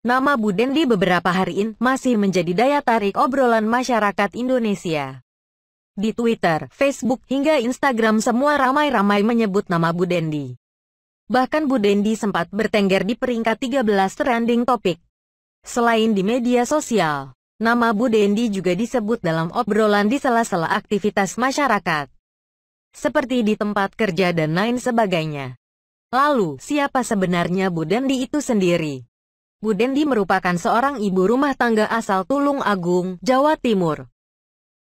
Nama Budendi beberapa hari ini masih menjadi daya tarik obrolan masyarakat Indonesia. Di Twitter, Facebook, hingga Instagram semua ramai-ramai menyebut nama Budendi. Bahkan Budendi sempat bertengger di peringkat 13 trending topik. Selain di media sosial, nama Budendi juga disebut dalam obrolan di sela-sela aktivitas masyarakat seperti di tempat kerja dan lain sebagainya. Lalu, siapa sebenarnya Budendi itu sendiri? Bu Dendi merupakan seorang ibu rumah tangga asal Tulung Agung, Jawa Timur.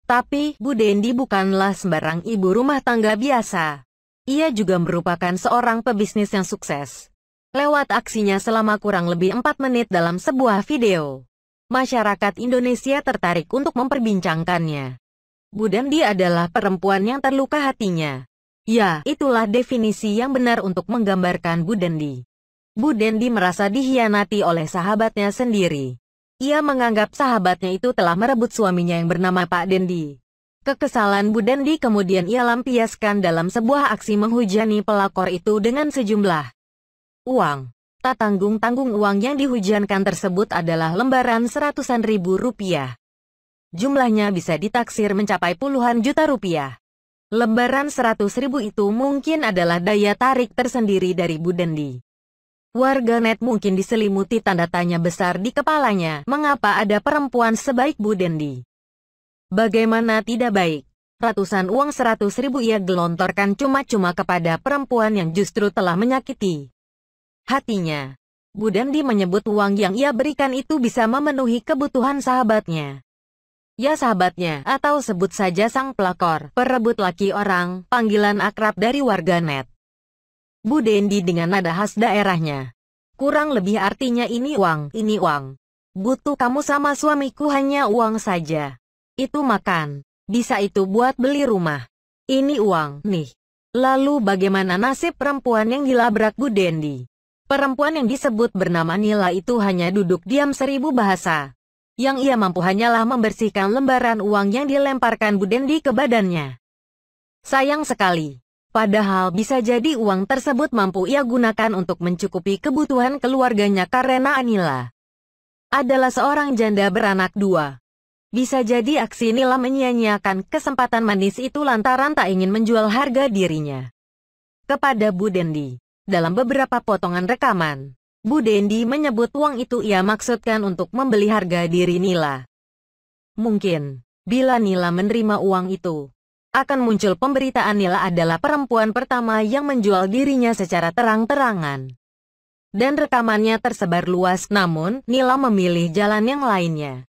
Tapi, Bu Dendi bukanlah sembarang ibu rumah tangga biasa. Ia juga merupakan seorang pebisnis yang sukses. Lewat aksinya selama kurang lebih 4 menit dalam sebuah video, masyarakat Indonesia tertarik untuk memperbincangkannya. Bu Dendi adalah perempuan yang terluka hatinya. Ya, itulah definisi yang benar untuk menggambarkan Bu Dendi. Bu Dendi merasa dihianati oleh sahabatnya sendiri. Ia menganggap sahabatnya itu telah merebut suaminya yang bernama Pak Dendi. Kekesalan Bu Dendi kemudian ia lampiaskan dalam sebuah aksi menghujani pelakor itu dengan sejumlah uang. Tak tanggung-tanggung uang yang dihujankan tersebut adalah lembaran seratusan ribu rupiah. Jumlahnya bisa ditaksir mencapai puluhan juta rupiah. Lembaran seratus ribu itu mungkin adalah daya tarik tersendiri dari Bu Dendi. Warganet mungkin diselimuti tanda tanya besar di kepalanya. Mengapa ada perempuan sebaik Bu Dendi? Bagaimana tidak baik? Ratusan uang seratus ribu ia gelontorkan cuma-cuma kepada perempuan yang justru telah menyakiti hatinya. Bu Dendi menyebut uang yang ia berikan itu bisa memenuhi kebutuhan sahabatnya. Ya sahabatnya, atau sebut saja sang pelakor, perebut laki orang, panggilan akrab dari warganet. Bu Dendi dengan nada khas daerahnya. Kurang lebih artinya ini uang, ini uang. Butuh kamu sama suamiku hanya uang saja. Itu makan. Bisa itu buat beli rumah. Ini uang, nih. Lalu bagaimana nasib perempuan yang dilabrak Bu Dendi? Perempuan yang disebut bernama Nila itu hanya duduk diam seribu bahasa. Yang ia mampu hanyalah membersihkan lembaran uang yang dilemparkan Bu Dendi ke badannya. Sayang sekali, Padahal bisa jadi uang tersebut mampu ia gunakan untuk mencukupi kebutuhan keluarganya karena Anila adalah seorang janda beranak dua. Bisa jadi aksi Nila menyia-nyiakan kesempatan manis itu lantaran tak ingin menjual harga dirinya. Kepada Bu Dendi, dalam beberapa potongan rekaman, Bu Dendi menyebut uang itu ia maksudkan untuk membeli harga diri Nila. Mungkin, bila Nila menerima uang itu, akan muncul pemberitaan Nila adalah perempuan pertama yang menjual dirinya secara terang-terangan. Dan rekamannya tersebar luas, namun Nila memilih jalan yang lainnya.